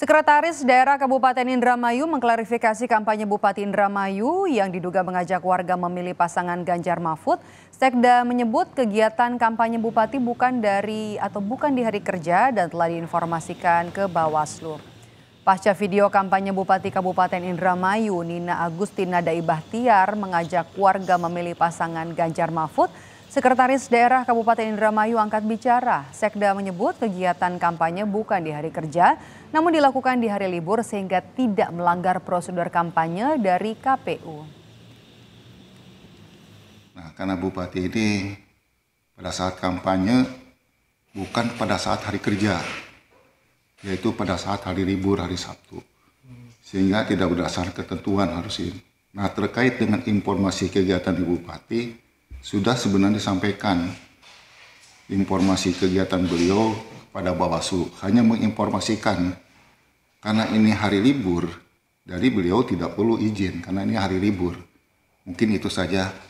Sekretaris Daerah Kabupaten Indramayu mengklarifikasi kampanye Bupati Indramayu yang diduga mengajak warga memilih pasangan Ganjar Mahfud. Sekda menyebut kegiatan kampanye Bupati bukan dari atau bukan di hari kerja dan telah diinformasikan ke Bawaslu. Pasca video kampanye Bupati Kabupaten Indramayu, Nina Agustina Daibahtiar mengajak warga memilih pasangan Ganjar Mahfud, Sekretaris Daerah Kabupaten Indramayu angkat bicara, Sekda menyebut kegiatan kampanye bukan di hari kerja, namun dilakukan di hari libur sehingga tidak melanggar prosedur kampanye dari KPU. Nah, karena Bupati ini pada saat kampanye bukan pada saat hari kerja, yaitu pada saat hari libur hari Sabtu, sehingga tidak berdasar ketentuan harus ini. Nah, terkait dengan informasi kegiatan di Bupati, sudah sebenarnya disampaikan informasi kegiatan beliau pada Bawaslu hanya menginformasikan karena ini hari libur dari beliau tidak perlu izin karena ini hari libur mungkin itu saja